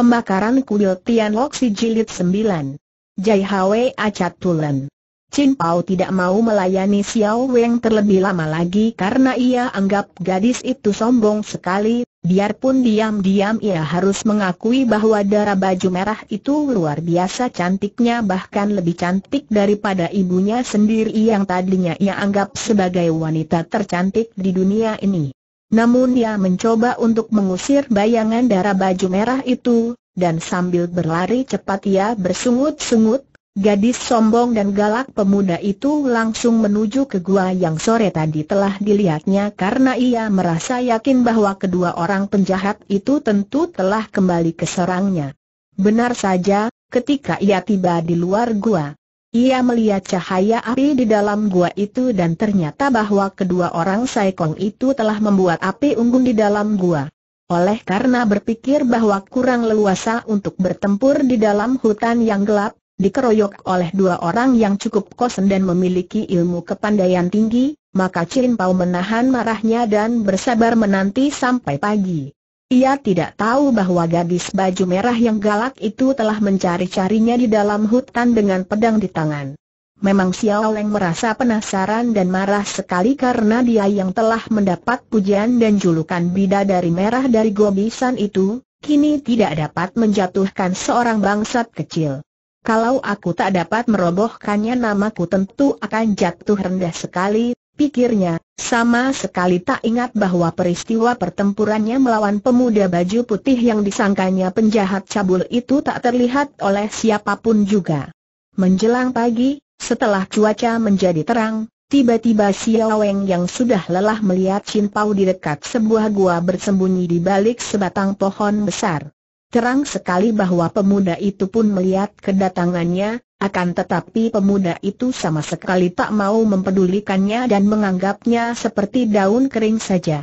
Pembakaran kuil Tianlok si jilid 9. Jai Hwe Acat Tulen. Chin Pao tidak mau melayani Xiao Weng terlebih lama lagi karena ia anggap gadis itu sombong sekali, biarpun diam-diam ia harus mengakui bahwa darah baju merah itu luar biasa cantiknya bahkan lebih cantik daripada ibunya sendiri yang tadinya ia anggap sebagai wanita tercantik di dunia ini. Namun ia mencoba untuk mengusir bayangan darah baju merah itu, dan sambil berlari cepat ia bersungut-sungut, gadis sombong dan galak pemuda itu langsung menuju ke gua yang sore tadi telah dilihatnya karena ia merasa yakin bahwa kedua orang penjahat itu tentu telah kembali ke serangnya. Benar saja, ketika ia tiba di luar gua, ia melihat cahaya api di dalam gua itu dan ternyata bahwa kedua orang Saikong itu telah membuat api unggun di dalam gua. Oleh karena berpikir bahwa kurang leluasa untuk bertempur di dalam hutan yang gelap, dikeroyok oleh dua orang yang cukup kosen dan memiliki ilmu kepandaian tinggi, maka Chin Pao menahan marahnya dan bersabar menanti sampai pagi. Ia tidak tahu bahwa gadis baju merah yang galak itu telah mencari-carinya di dalam hutan dengan pedang di tangan. Memang Xiao Leng merasa penasaran dan marah sekali karena dia yang telah mendapat pujian dan julukan bida dari merah dari gobisan itu, kini tidak dapat menjatuhkan seorang bangsat kecil. Kalau aku tak dapat merobohkannya namaku tentu akan jatuh rendah sekali, pikirnya, sama sekali tak ingat bahwa peristiwa pertempurannya melawan pemuda baju putih yang disangkanya penjahat cabul itu tak terlihat oleh siapapun juga. Menjelang pagi, setelah cuaca menjadi terang, tiba-tiba Siaweng yang sudah lelah melihat Chin Pao di dekat sebuah gua bersembunyi di balik sebatang pohon besar. Terang sekali bahwa pemuda itu pun melihat kedatangannya, akan tetapi pemuda itu sama sekali tak mau mempedulikannya dan menganggapnya seperti daun kering saja.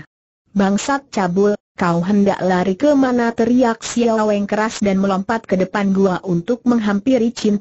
Bangsat cabul, kau hendak lari ke mana teriak Xiao Wang keras dan melompat ke depan gua untuk menghampiri Chin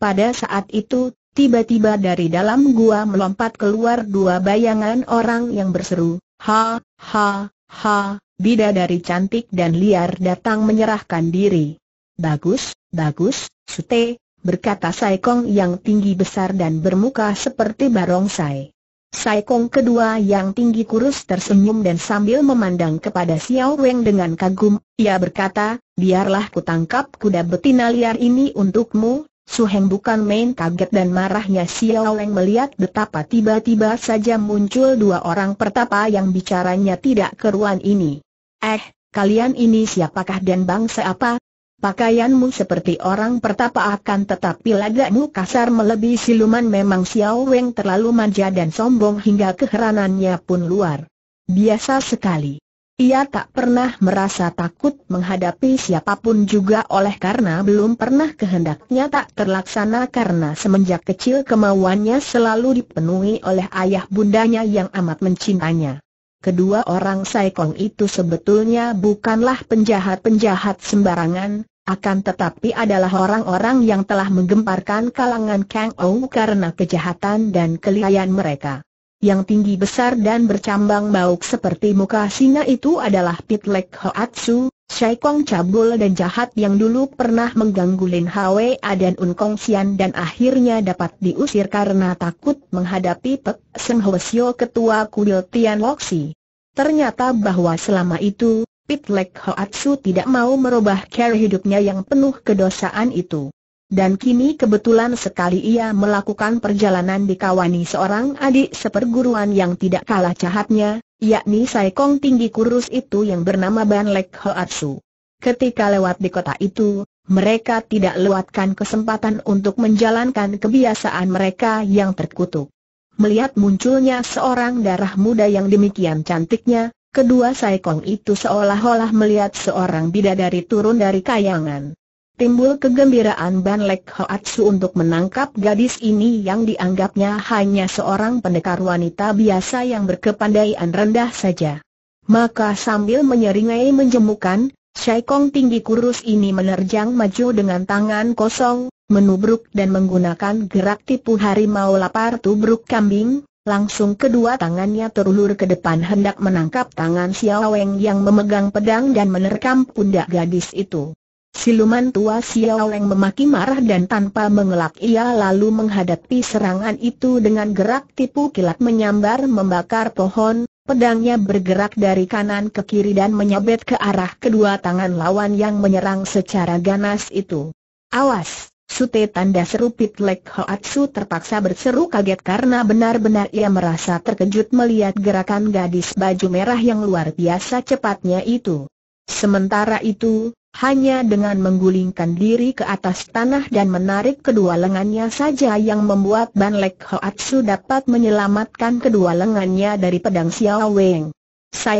Pada saat itu, tiba-tiba dari dalam gua melompat keluar dua bayangan orang yang berseru, ha, ha, ha, Bida dari cantik dan liar datang menyerahkan diri. Bagus, bagus, Sute, berkata Saikong yang tinggi besar dan bermuka seperti barongsai. Saikong kedua yang tinggi kurus tersenyum dan sambil memandang kepada Xiao Weng dengan kagum, ia berkata, biarlah kutangkap kuda betina liar ini untukmu, Su Heng bukan main kaget dan marahnya Xiao Weng melihat betapa tiba-tiba saja muncul dua orang pertapa yang bicaranya tidak keruan ini. Eh, kalian ini siapakah dan bangsa apa? Pakaianmu seperti orang pertapa akan tetapi lagakmu kasar melebihi siluman memang Xiao Weng terlalu manja dan sombong hingga keheranannya pun luar. Biasa sekali. Ia tak pernah merasa takut menghadapi siapapun juga oleh karena belum pernah kehendaknya tak terlaksana karena semenjak kecil kemauannya selalu dipenuhi oleh ayah bundanya yang amat mencintanya kedua orang Saikong itu sebetulnya bukanlah penjahat-penjahat sembarangan, akan tetapi adalah orang-orang yang telah menggemparkan kalangan Kang Ou karena kejahatan dan kelihayan mereka. Yang tinggi besar dan bercambang bauk seperti muka singa itu adalah Pitlek Hoatsu, Shai Kong cabul dan jahat yang dulu pernah mengganggu Lin Hwa dan Un Kong Sian dan akhirnya dapat diusir karena takut menghadapi Pek Seng Sio ketua kuil Tian Si. Ternyata bahwa selama itu, Pitlek Atsu tidak mau merubah cara hidupnya yang penuh kedosaan itu. Dan kini kebetulan sekali ia melakukan perjalanan dikawani seorang adik seperguruan yang tidak kalah jahatnya, yakni saikong tinggi kurus itu yang bernama Ban Lek Hoatsu. Ketika lewat di kota itu, mereka tidak lewatkan kesempatan untuk menjalankan kebiasaan mereka yang terkutuk. Melihat munculnya seorang darah muda yang demikian cantiknya, kedua saikong itu seolah-olah melihat seorang bidadari turun dari kayangan timbul kegembiraan Ban Lek Su untuk menangkap gadis ini yang dianggapnya hanya seorang pendekar wanita biasa yang berkepandaian rendah saja. Maka sambil menyeringai menjemukan, Shai Kong tinggi kurus ini menerjang maju dengan tangan kosong, menubruk dan menggunakan gerak tipu harimau lapar tubruk kambing, Langsung kedua tangannya terulur ke depan hendak menangkap tangan Xiao Weng yang memegang pedang dan menerkam pundak gadis itu. Siluman tua Xiao Leng memaki marah dan tanpa mengelak ia lalu menghadapi serangan itu dengan gerak tipu kilat menyambar membakar pohon, pedangnya bergerak dari kanan ke kiri dan menyabet ke arah kedua tangan lawan yang menyerang secara ganas itu. Awas! Sute tanda seru Pitlek Hoatsu terpaksa berseru kaget karena benar-benar ia merasa terkejut melihat gerakan gadis baju merah yang luar biasa cepatnya itu. Sementara itu, hanya dengan menggulingkan diri ke atas tanah dan menarik kedua lengannya saja yang membuat Ban Lek Hoatsu dapat menyelamatkan kedua lengannya dari pedang Xiao Weng.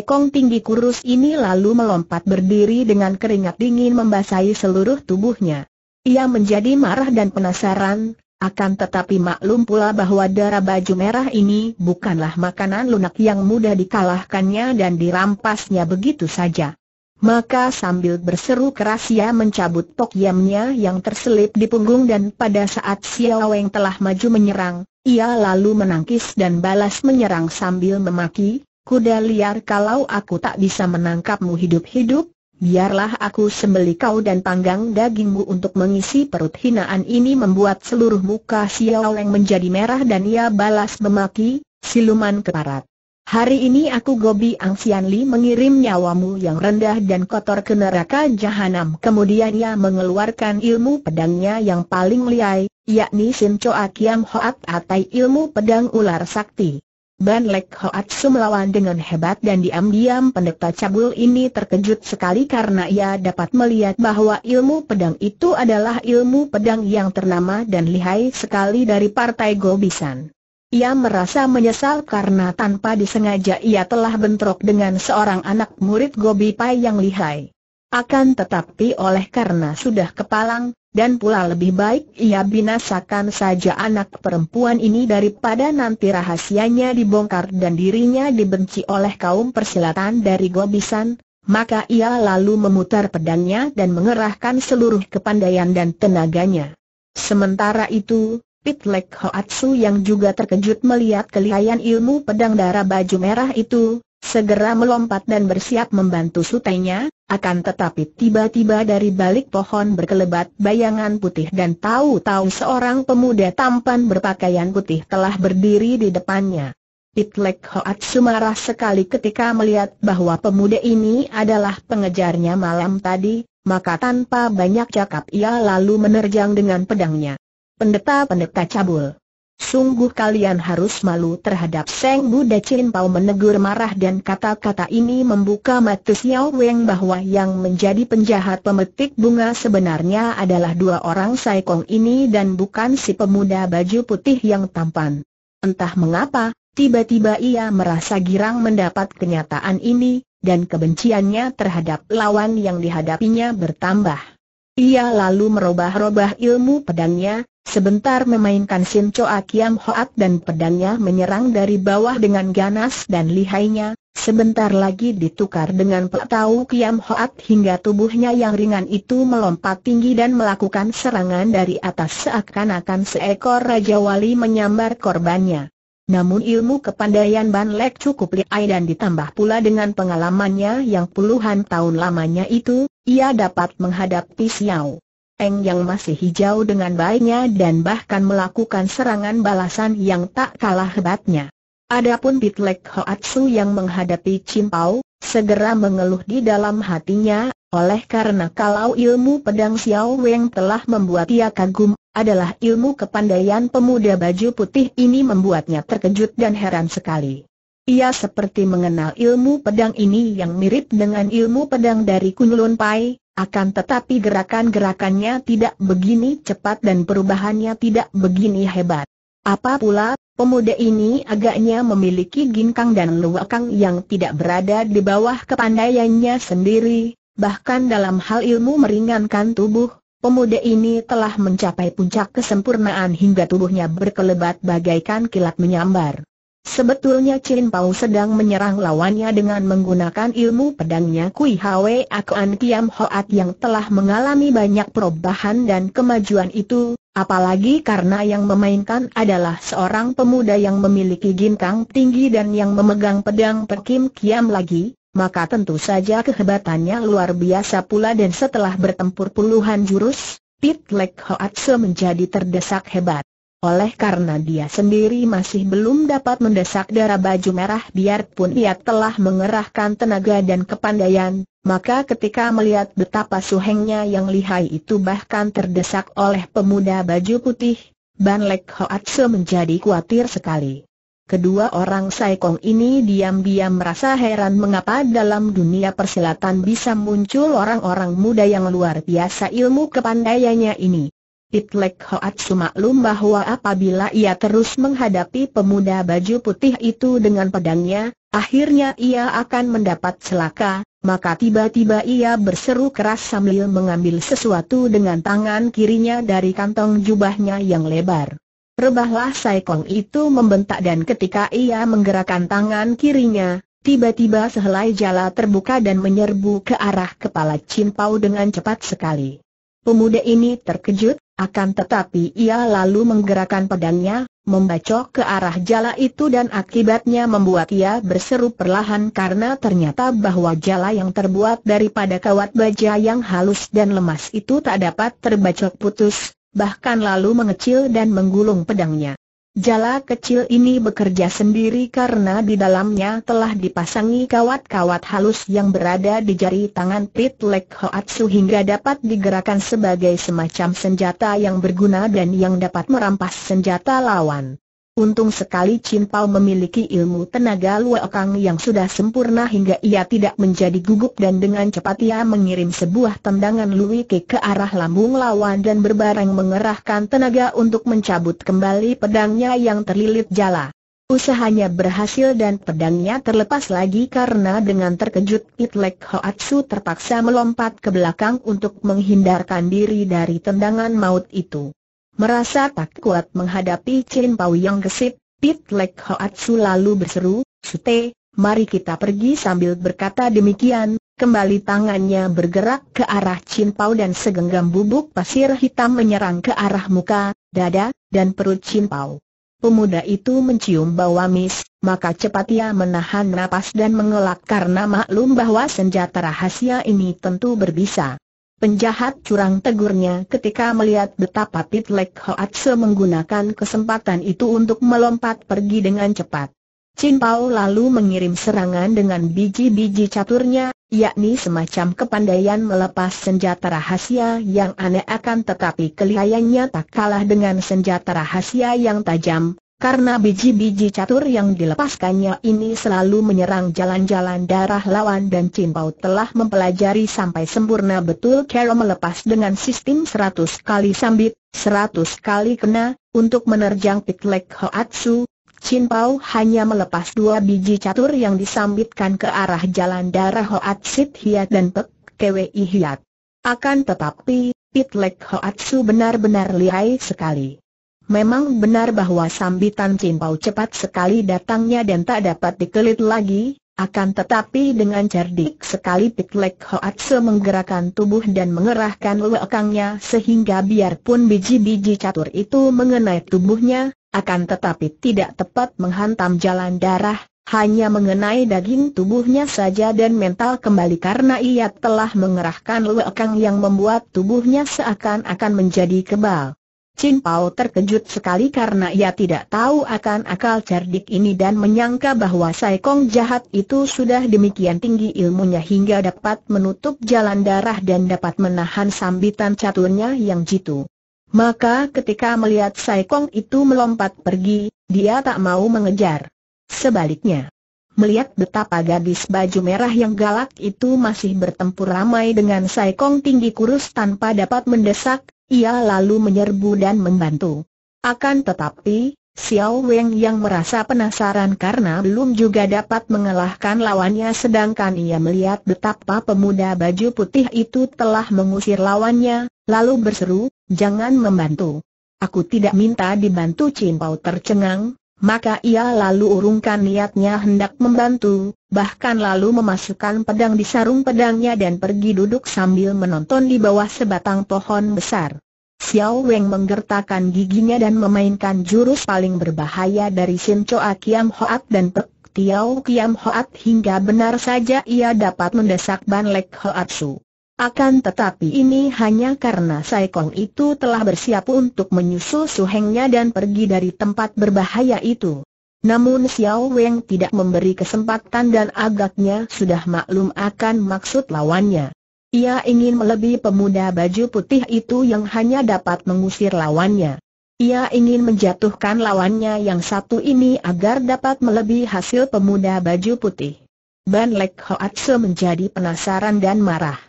Kong tinggi kurus ini lalu melompat berdiri dengan keringat dingin membasahi seluruh tubuhnya. Ia menjadi marah dan penasaran, akan tetapi maklum pula bahwa darah baju merah ini bukanlah makanan lunak yang mudah dikalahkannya dan dirampasnya begitu saja. Maka sambil berseru keras ia mencabut tok yang terselip di punggung dan pada saat Xiao telah maju menyerang, ia lalu menangkis dan balas menyerang sambil memaki, kuda liar kalau aku tak bisa menangkapmu hidup-hidup, biarlah aku sembeli kau dan panggang dagingmu untuk mengisi perut hinaan ini membuat seluruh muka Xiao menjadi merah dan ia balas memaki, siluman keparat. Hari ini aku Gobi Ang Sian Li mengirim nyawamu yang rendah dan kotor ke neraka jahanam. Kemudian ia mengeluarkan ilmu pedangnya yang paling liai, yakni Sin Choa Yang Hoat Atai ilmu pedang ular sakti. Ban Lek Hoat Su melawan dengan hebat dan diam-diam pendeta cabul ini terkejut sekali karena ia dapat melihat bahwa ilmu pedang itu adalah ilmu pedang yang ternama dan lihai sekali dari partai Gobisan. Ia merasa menyesal karena tanpa disengaja ia telah bentrok dengan seorang anak murid Gobi Pai yang lihai. Akan tetapi oleh karena sudah kepalang, dan pula lebih baik ia binasakan saja anak perempuan ini daripada nanti rahasianya dibongkar dan dirinya dibenci oleh kaum persilatan dari Gobisan, maka ia lalu memutar pedangnya dan mengerahkan seluruh kepandaian dan tenaganya. Sementara itu, Pitlek Hoatsu yang juga terkejut melihat kelihayan ilmu pedang darah baju merah itu, segera melompat dan bersiap membantu sutenya, akan tetapi tiba-tiba dari balik pohon berkelebat bayangan putih dan tahu-tahu seorang pemuda tampan berpakaian putih telah berdiri di depannya. Pitlek Hoatsu marah sekali ketika melihat bahwa pemuda ini adalah pengejarnya malam tadi, maka tanpa banyak cakap ia lalu menerjang dengan pedangnya pendeta-pendeta cabul. Sungguh kalian harus malu terhadap Seng Buddha Chin Pao menegur marah dan kata-kata ini membuka mata Xiao Weng bahwa yang menjadi penjahat pemetik bunga sebenarnya adalah dua orang Sai Kong ini dan bukan si pemuda baju putih yang tampan. Entah mengapa, tiba-tiba ia merasa girang mendapat kenyataan ini, dan kebenciannya terhadap lawan yang dihadapinya bertambah. Ia lalu merubah-rubah ilmu pedangnya, sebentar memainkan Sin Choa Kiam Hoat dan pedangnya menyerang dari bawah dengan ganas dan lihainya, sebentar lagi ditukar dengan Tau Kiam Hoat hingga tubuhnya yang ringan itu melompat tinggi dan melakukan serangan dari atas seakan-akan seekor Raja Wali menyambar korbannya. Namun ilmu kepandaian Ban Lek cukup liai dan ditambah pula dengan pengalamannya yang puluhan tahun lamanya itu, ia dapat menghadapi Xiao Eng yang masih hijau dengan baiknya dan bahkan melakukan serangan balasan yang tak kalah hebatnya. Adapun Bitlek Hoatsu yang menghadapi Pao, segera mengeluh di dalam hatinya, oleh karena kalau ilmu pedang Xiao Weng telah membuat ia kagum adalah ilmu kepandaian pemuda baju putih ini membuatnya terkejut dan heran sekali. Ia seperti mengenal ilmu pedang ini yang mirip dengan ilmu pedang dari Kunlun Pai, akan tetapi gerakan-gerakannya tidak begini cepat dan perubahannya tidak begini hebat. Apa pula, pemuda ini agaknya memiliki ginkang dan luakang yang tidak berada di bawah kepandaiannya sendiri, bahkan dalam hal ilmu meringankan tubuh, Pemuda ini telah mencapai puncak kesempurnaan hingga tubuhnya berkelebat bagaikan kilat menyambar. Sebetulnya Chin Pao sedang menyerang lawannya dengan menggunakan ilmu pedangnya Kui Hwe Akuan Kiam Hoat yang telah mengalami banyak perubahan dan kemajuan itu, apalagi karena yang memainkan adalah seorang pemuda yang memiliki ginkang tinggi dan yang memegang pedang Pekim Kiam lagi, maka tentu saja kehebatannya luar biasa pula dan setelah bertempur puluhan jurus, Pit Lek Hoatse menjadi terdesak hebat. Oleh karena dia sendiri masih belum dapat mendesak darah baju merah biarpun ia telah mengerahkan tenaga dan kepandaian, maka ketika melihat betapa suhengnya yang lihai itu bahkan terdesak oleh pemuda baju putih, Ban Lek Hoatse menjadi khawatir sekali. Kedua orang Saikong ini diam-diam merasa heran mengapa dalam dunia persilatan bisa muncul orang-orang muda yang luar biasa ilmu kepandaiannya ini. Titlek Hoat sumaklum bahwa apabila ia terus menghadapi pemuda baju putih itu dengan pedangnya, akhirnya ia akan mendapat celaka, maka tiba-tiba ia berseru keras sambil mengambil sesuatu dengan tangan kirinya dari kantong jubahnya yang lebar. Rebahlah Saikong itu membentak dan ketika ia menggerakkan tangan kirinya, tiba-tiba sehelai jala terbuka dan menyerbu ke arah kepala Chin Pau dengan cepat sekali. Pemuda ini terkejut, akan tetapi ia lalu menggerakkan pedangnya, membacok ke arah jala itu dan akibatnya membuat ia berseru perlahan karena ternyata bahwa jala yang terbuat daripada kawat baja yang halus dan lemas itu tak dapat terbacok putus, bahkan lalu mengecil dan menggulung pedangnya. Jala kecil ini bekerja sendiri karena di dalamnya telah dipasangi kawat-kawat halus yang berada di jari tangan Pit Lek Hoatsu hingga dapat digerakkan sebagai semacam senjata yang berguna dan yang dapat merampas senjata lawan. Untung sekali Pao memiliki ilmu tenaga luo kang yang sudah sempurna hingga ia tidak menjadi gugup dan dengan cepat ia mengirim sebuah tendangan Ke ke arah lambung lawan dan berbareng mengerahkan tenaga untuk mencabut kembali pedangnya yang terlilit jala. Usahanya berhasil dan pedangnya terlepas lagi karena dengan terkejut Itlek Hoatsu terpaksa melompat ke belakang untuk menghindarkan diri dari tendangan maut itu. Merasa tak kuat menghadapi Chin Pau yang gesit, Pit Lek Su lalu berseru, Sute, mari kita pergi sambil berkata demikian, kembali tangannya bergerak ke arah Chin Pau dan segenggam bubuk pasir hitam menyerang ke arah muka, dada, dan perut Chin Pau. Pemuda itu mencium bau amis, maka cepat ia menahan napas dan mengelak karena maklum bahwa senjata rahasia ini tentu berbisa. Penjahat curang tegurnya ketika melihat betapa Pitlek Hoatse menggunakan kesempatan itu untuk melompat pergi dengan cepat. Chin Pao lalu mengirim serangan dengan biji-biji caturnya, yakni semacam kepandaian melepas senjata rahasia yang aneh akan tetapi kelihayannya tak kalah dengan senjata rahasia yang tajam, karena biji-biji catur yang dilepaskannya ini selalu menyerang jalan-jalan darah lawan dan Cimpau telah mempelajari sampai sempurna betul cara melepas dengan sistem seratus kali sambit, seratus kali kena, untuk menerjang pitlek hoatsu, Cimpau hanya melepas dua biji catur yang disambitkan ke arah jalan darah hoatsit hiat dan pek Kwi hiat. Akan tetapi, pitlek hoatsu benar-benar lihai sekali. Memang benar bahwa sambitan cimpau cepat sekali datangnya dan tak dapat dikelit lagi, akan tetapi dengan cerdik sekali Piklek Hoatse menggerakkan tubuh dan mengerahkan lekangnya sehingga biarpun biji-biji catur itu mengenai tubuhnya, akan tetapi tidak tepat menghantam jalan darah, hanya mengenai daging tubuhnya saja dan mental kembali karena ia telah mengerahkan lekang yang membuat tubuhnya seakan-akan menjadi kebal. Chin Pao terkejut sekali karena ia tidak tahu akan akal cerdik ini dan menyangka bahwa Sai Kong jahat itu sudah demikian tinggi ilmunya hingga dapat menutup jalan darah dan dapat menahan sambitan caturnya yang jitu. Maka ketika melihat Sai Kong itu melompat pergi, dia tak mau mengejar. Sebaliknya, melihat betapa gadis baju merah yang galak itu masih bertempur ramai dengan Sai Kong tinggi kurus tanpa dapat mendesak, ia lalu menyerbu dan membantu. Akan tetapi, Xiao Weng yang merasa penasaran karena belum juga dapat mengalahkan lawannya sedangkan ia melihat betapa pemuda baju putih itu telah mengusir lawannya, lalu berseru, jangan membantu. Aku tidak minta dibantu Chin Pao tercengang, maka ia lalu urungkan niatnya hendak membantu, bahkan lalu memasukkan pedang di sarung pedangnya dan pergi duduk sambil menonton di bawah sebatang pohon besar. Xiao Weng menggertakkan giginya dan memainkan jurus paling berbahaya dari Shin Choa Kiam Hoat dan Pek Tiao Kiam Hoat hingga benar saja ia dapat mendesak Ban Lek Hoat Su. Akan tetapi ini hanya karena Sai Kong itu telah bersiap untuk menyusul suhengnya dan pergi dari tempat berbahaya itu. Namun Xiao Weng tidak memberi kesempatan dan agaknya sudah maklum akan maksud lawannya. Ia ingin melebihi pemuda baju putih itu yang hanya dapat mengusir lawannya. Ia ingin menjatuhkan lawannya yang satu ini agar dapat melebihi hasil pemuda baju putih. Ban Lek Hoatse menjadi penasaran dan marah.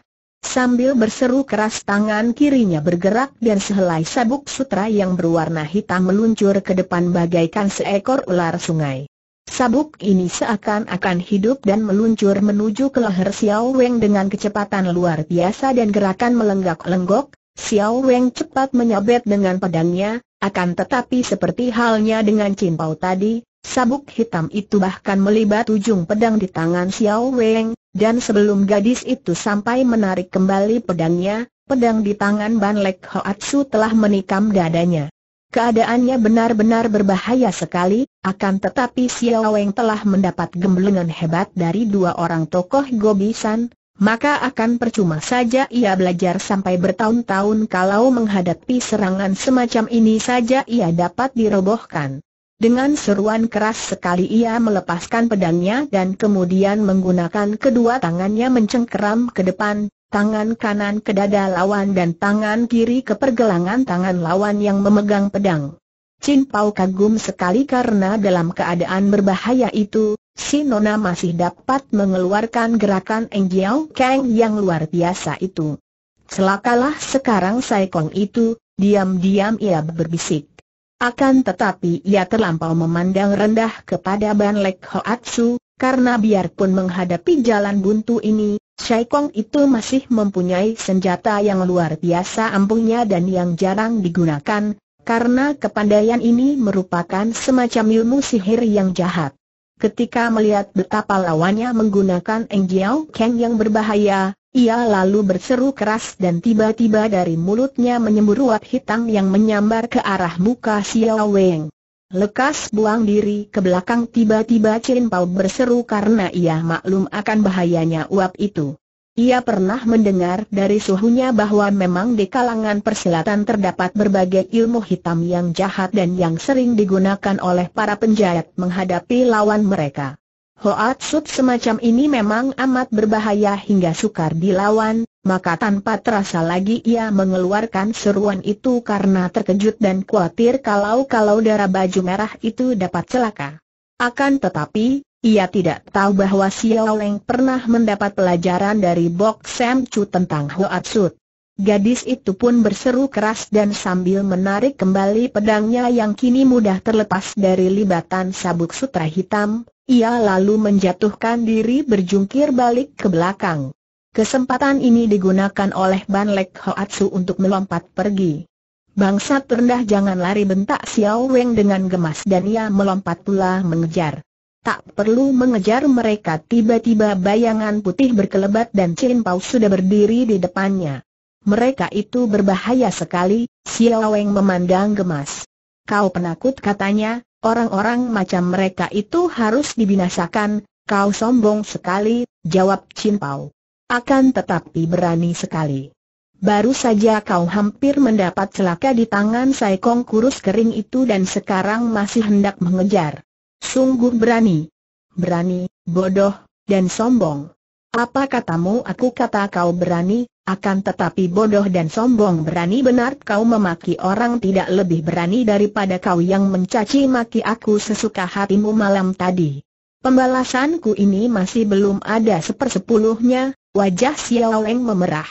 Sambil berseru keras tangan kirinya bergerak dan sehelai sabuk sutra yang berwarna hitam meluncur ke depan bagaikan seekor ular sungai. Sabuk ini seakan-akan hidup dan meluncur menuju ke leher Xiao Weng dengan kecepatan luar biasa dan gerakan melenggak-lenggok, Xiao Weng cepat menyabet dengan pedangnya, akan tetapi seperti halnya dengan cimpau tadi, sabuk hitam itu bahkan melibat ujung pedang di tangan Xiao Weng, dan sebelum gadis itu sampai menarik kembali pedangnya, pedang di tangan Ban Lek Hoatsu telah menikam dadanya. Keadaannya benar-benar berbahaya sekali, akan tetapi Xiao Weng telah mendapat gemblengan hebat dari dua orang tokoh Gobisan, maka akan percuma saja ia belajar sampai bertahun-tahun kalau menghadapi serangan semacam ini saja ia dapat dirobohkan. Dengan seruan keras sekali ia melepaskan pedangnya dan kemudian menggunakan kedua tangannya mencengkeram ke depan, tangan kanan ke dada lawan dan tangan kiri ke pergelangan tangan lawan yang memegang pedang. Chin Pao kagum sekali karena dalam keadaan berbahaya itu, si Nona masih dapat mengeluarkan gerakan Eng Jiao Kang yang luar biasa itu. Selakalah sekarang Sai Kong itu, diam-diam ia berbisik. Akan tetapi ia terlampau memandang rendah kepada Ban Lek Hoatsu, karena biarpun menghadapi jalan buntu ini, Shai Kong itu masih mempunyai senjata yang luar biasa ampuhnya dan yang jarang digunakan, karena kepandaian ini merupakan semacam ilmu sihir yang jahat. Ketika melihat betapa lawannya menggunakan Eng Jiao Kang yang berbahaya, ia lalu berseru keras dan tiba-tiba dari mulutnya menyembur uap hitam yang menyambar ke arah muka Xiao Weng. Lekas buang diri ke belakang tiba-tiba Chin Pao berseru karena ia maklum akan bahayanya uap itu. Ia pernah mendengar dari suhunya bahwa memang di kalangan persilatan terdapat berbagai ilmu hitam yang jahat dan yang sering digunakan oleh para penjahat menghadapi lawan mereka. Sud semacam ini memang amat berbahaya hingga sukar dilawan, maka tanpa terasa lagi ia mengeluarkan seruan itu karena terkejut dan khawatir kalau-kalau darah baju merah itu dapat celaka. Akan tetapi, ia tidak tahu bahwa Xiao Leng pernah mendapat pelajaran dari Bok Sam Chu tentang Sud. Gadis itu pun berseru keras dan sambil menarik kembali pedangnya yang kini mudah terlepas dari libatan sabuk sutra hitam, ia lalu menjatuhkan diri berjungkir balik ke belakang. Kesempatan ini digunakan oleh Ban Lek Hoatsu untuk melompat pergi. Bangsa rendah jangan lari bentak Xiao Weng dengan gemas dan ia melompat pula mengejar. Tak perlu mengejar mereka tiba-tiba bayangan putih berkelebat dan Chin Pao sudah berdiri di depannya. Mereka itu berbahaya sekali, Xiao Weng memandang gemas. Kau penakut katanya, Orang-orang macam mereka itu harus dibinasakan, kau sombong sekali, jawab Chin Pao. Akan tetapi berani sekali. Baru saja kau hampir mendapat celaka di tangan Saikong kurus kering itu dan sekarang masih hendak mengejar. Sungguh berani. Berani, bodoh, dan sombong. Apa katamu aku kata kau berani, akan tetapi bodoh dan sombong berani benar kau memaki orang tidak lebih berani daripada kau yang mencaci maki aku sesuka hatimu malam tadi. Pembalasanku ini masih belum ada sepersepuluhnya, wajah Xiao Eng memerah.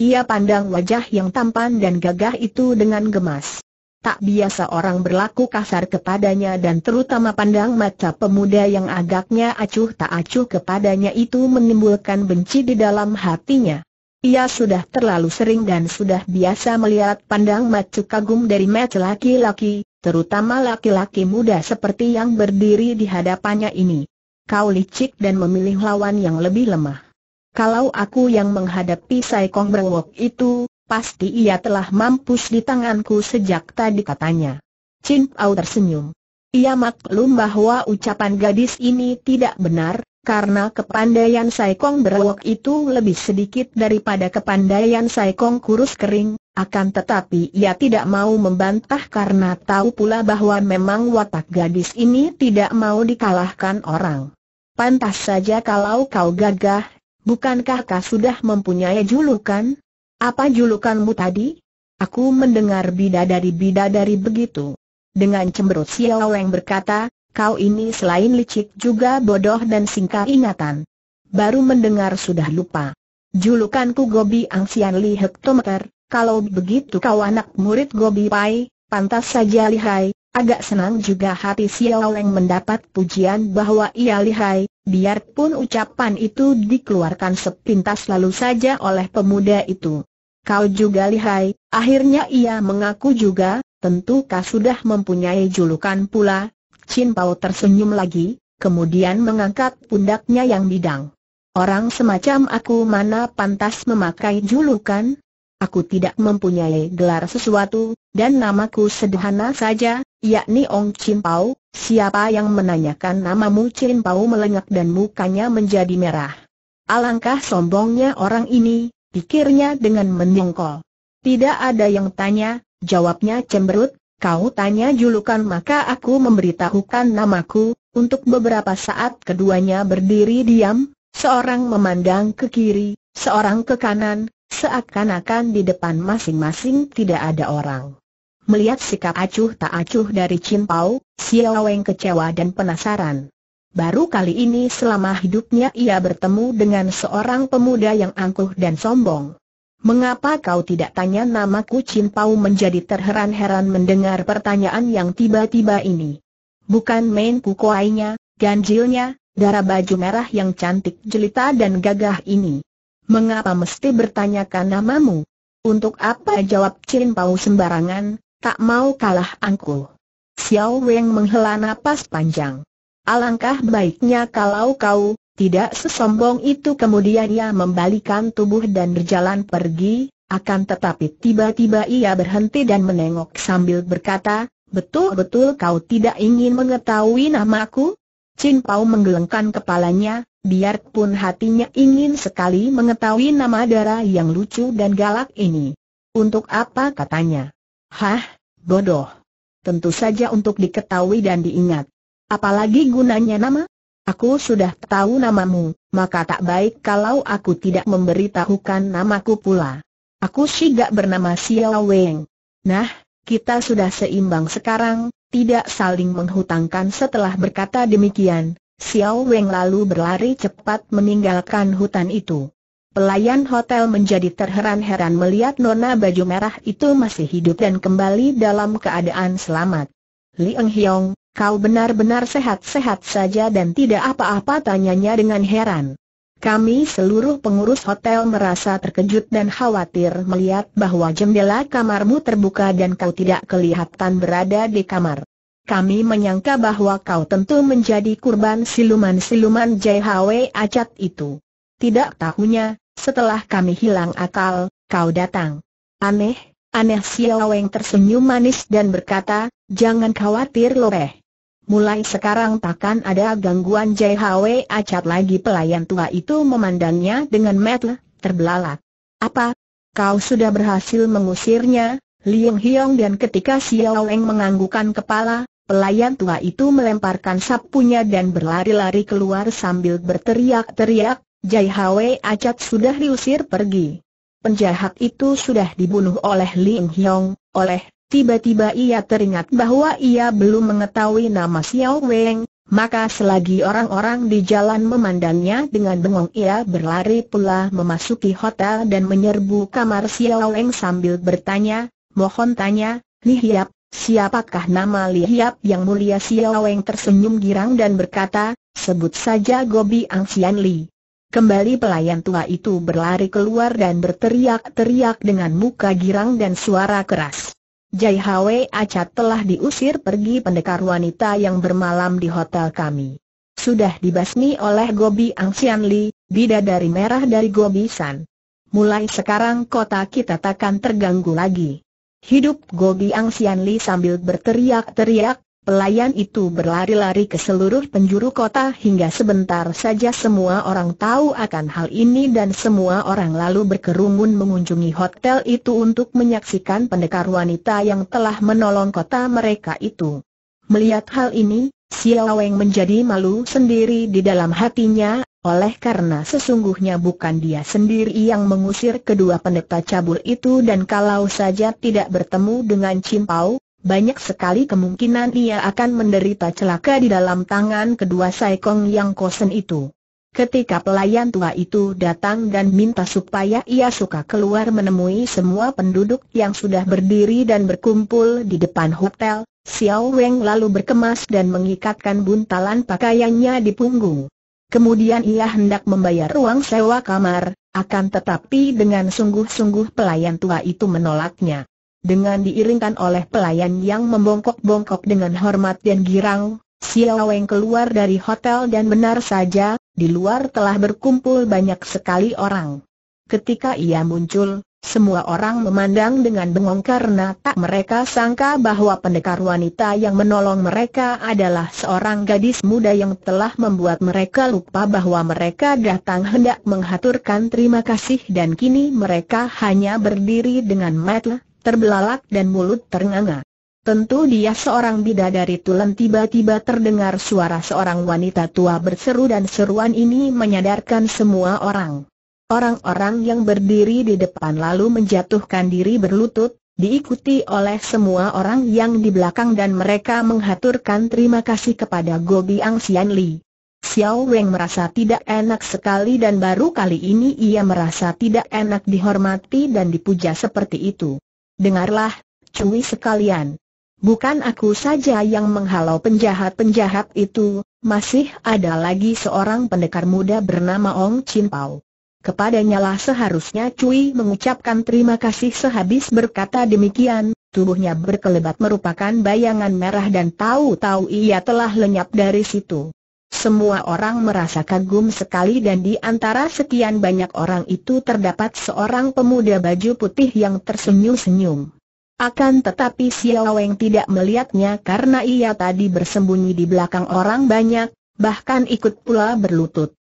Ia pandang wajah yang tampan dan gagah itu dengan gemas. Tak biasa orang berlaku kasar kepadanya dan terutama pandang mata pemuda yang agaknya acuh tak acuh kepadanya itu menimbulkan benci di dalam hatinya. Ia sudah terlalu sering dan sudah biasa melihat pandang macu kagum dari match laki-laki, terutama laki-laki muda seperti yang berdiri di hadapannya ini. Kau licik dan memilih lawan yang lebih lemah. Kalau aku yang menghadapi Saikong Berwok itu, pasti ia telah mampus di tanganku sejak tadi katanya. Chin Pao tersenyum. Ia maklum bahwa ucapan gadis ini tidak benar, karena kepandaian Saikong berwok itu lebih sedikit daripada kepandaian Saikong kurus kering, akan tetapi ia tidak mau membantah karena tahu pula bahwa memang watak gadis ini tidak mau dikalahkan orang. Pantas saja kalau kau gagah, bukankah kau sudah mempunyai julukan? Apa julukanmu tadi? Aku mendengar bidadari-bidadari begitu. Dengan cemberut Xiao Weng berkata, Kau ini selain licik juga bodoh dan singka ingatan. Baru mendengar sudah lupa. Julukanku Gobi Angsian Li Hektometer, kalau begitu kau anak murid Gobi Pai, pantas saja lihai, agak senang juga hati Xiao Leng mendapat pujian bahwa ia lihai, biarpun ucapan itu dikeluarkan sepintas lalu saja oleh pemuda itu. Kau juga lihai, akhirnya ia mengaku juga, tentu kau sudah mempunyai julukan pula, Chin Pao tersenyum lagi, kemudian mengangkat pundaknya yang bidang. Orang semacam aku mana pantas memakai julukan? Aku tidak mempunyai gelar sesuatu, dan namaku sederhana saja, yakni Ong Chin Pao. Siapa yang menanyakan namamu Chin Pao melengak dan mukanya menjadi merah. Alangkah sombongnya orang ini, pikirnya dengan menyongkol. Tidak ada yang tanya, jawabnya cemberut, Kau tanya julukan maka aku memberitahukan namaku, untuk beberapa saat keduanya berdiri diam, seorang memandang ke kiri, seorang ke kanan, seakan-akan di depan masing-masing tidak ada orang. Melihat sikap acuh tak acuh dari Chin Pao, Xiao Weng kecewa dan penasaran. Baru kali ini selama hidupnya ia bertemu dengan seorang pemuda yang angkuh dan sombong. Mengapa kau tidak tanya namaku Chin Pau menjadi terheran-heran mendengar pertanyaan yang tiba-tiba ini. Bukan main kukuainya, ganjilnya, darah baju merah yang cantik jelita dan gagah ini. Mengapa mesti bertanyakan namamu? Untuk apa jawab Chin Pau sembarangan, tak mau kalah angkuh. Xiao Weng menghela napas panjang. Alangkah baiknya kalau kau, tidak sesombong itu kemudian ia membalikan tubuh dan berjalan pergi, akan tetapi tiba-tiba ia berhenti dan menengok sambil berkata, Betul-betul kau tidak ingin mengetahui namaku? Chin Pao menggelengkan kepalanya, biarpun hatinya ingin sekali mengetahui nama darah yang lucu dan galak ini. Untuk apa katanya? Hah, bodoh. Tentu saja untuk diketahui dan diingat. Apalagi gunanya nama? Aku sudah tahu namamu, maka tak baik kalau aku tidak memberitahukan namaku pula. Aku sih gak bernama Xiao Weng. Nah, kita sudah seimbang sekarang, tidak saling menghutangkan setelah berkata demikian. Xiao Weng lalu berlari cepat meninggalkan hutan itu. Pelayan hotel menjadi terheran-heran melihat nona baju merah itu masih hidup dan kembali dalam keadaan selamat. Li Eng Hiong, Kau benar-benar sehat-sehat saja dan tidak apa-apa tanyanya dengan heran. Kami seluruh pengurus hotel merasa terkejut dan khawatir melihat bahwa jendela kamarmu terbuka dan kau tidak kelihatan berada di kamar. Kami menyangka bahwa kau tentu menjadi kurban siluman-siluman JHW acat itu. Tidak tahunya, setelah kami hilang akal, kau datang. Aneh, aneh Xiao Weng tersenyum manis dan berkata, jangan khawatir loh eh. Mulai sekarang takkan ada gangguan JHW acat lagi pelayan tua itu memandangnya dengan metel, terbelalak. Apa? Kau sudah berhasil mengusirnya, Liung Hiong dan ketika Xiao Eng menganggukan kepala, pelayan tua itu melemparkan sapunya dan berlari-lari keluar sambil berteriak-teriak, JHW acat sudah diusir pergi. Penjahat itu sudah dibunuh oleh Liung Hiong, oleh Tiba-tiba ia teringat bahwa ia belum mengetahui nama Xiao Weng, maka selagi orang-orang di jalan memandangnya dengan bengong ia berlari pula memasuki hotel dan menyerbu kamar Xiao Weng sambil bertanya, mohon tanya, Li Hiap, siapakah nama Li Hiap yang mulia Xiao Weng tersenyum girang dan berkata, sebut saja Gobi Angsian Li. Kembali pelayan tua itu berlari keluar dan berteriak-teriak dengan muka girang dan suara keras. Jai Hwe Acat telah diusir pergi pendekar wanita yang bermalam di hotel kami. Sudah dibasmi oleh Gobi Ang Sian Li, bidadari merah dari Gobi San. Mulai sekarang kota kita takkan terganggu lagi. Hidup Gobi Ang Sian Li sambil berteriak-teriak, Pelayan itu berlari-lari ke seluruh penjuru kota hingga sebentar saja semua orang tahu akan hal ini dan semua orang lalu berkerumun mengunjungi hotel itu untuk menyaksikan pendekar wanita yang telah menolong kota mereka itu. Melihat hal ini, Xiao menjadi malu sendiri di dalam hatinya, oleh karena sesungguhnya bukan dia sendiri yang mengusir kedua pendeta cabul itu dan kalau saja tidak bertemu dengan Cimpau, banyak sekali kemungkinan ia akan menderita celaka di dalam tangan kedua Saikong yang kosen itu. Ketika pelayan tua itu datang dan minta supaya ia suka keluar menemui semua penduduk yang sudah berdiri dan berkumpul di depan hotel, Xiao Weng lalu berkemas dan mengikatkan buntalan pakaiannya di punggung. Kemudian ia hendak membayar ruang sewa kamar, akan tetapi dengan sungguh-sungguh pelayan tua itu menolaknya dengan diiringkan oleh pelayan yang membongkok-bongkok dengan hormat dan girang, Xiao keluar dari hotel dan benar saja, di luar telah berkumpul banyak sekali orang. Ketika ia muncul, semua orang memandang dengan bengong karena tak mereka sangka bahwa pendekar wanita yang menolong mereka adalah seorang gadis muda yang telah membuat mereka lupa bahwa mereka datang hendak menghaturkan terima kasih dan kini mereka hanya berdiri dengan mata terbelalak dan mulut ternganga. Tentu dia seorang bidadari tulen tiba-tiba terdengar suara seorang wanita tua berseru dan seruan ini menyadarkan semua orang. Orang-orang yang berdiri di depan lalu menjatuhkan diri berlutut, diikuti oleh semua orang yang di belakang dan mereka menghaturkan terima kasih kepada Gobi Ang Sian Li. Xiao Weng merasa tidak enak sekali dan baru kali ini ia merasa tidak enak dihormati dan dipuja seperti itu. Dengarlah, cuy sekalian. Bukan aku saja yang menghalau penjahat-penjahat itu, masih ada lagi seorang pendekar muda bernama Ong Chin Pao. Kepadanya lah seharusnya Cui mengucapkan terima kasih sehabis berkata demikian, tubuhnya berkelebat merupakan bayangan merah dan tahu-tahu ia telah lenyap dari situ. Semua orang merasa kagum sekali dan di antara sekian banyak orang itu terdapat seorang pemuda baju putih yang tersenyum-senyum. Akan tetapi Xiao Weng tidak melihatnya karena ia tadi bersembunyi di belakang orang banyak, bahkan ikut pula berlutut.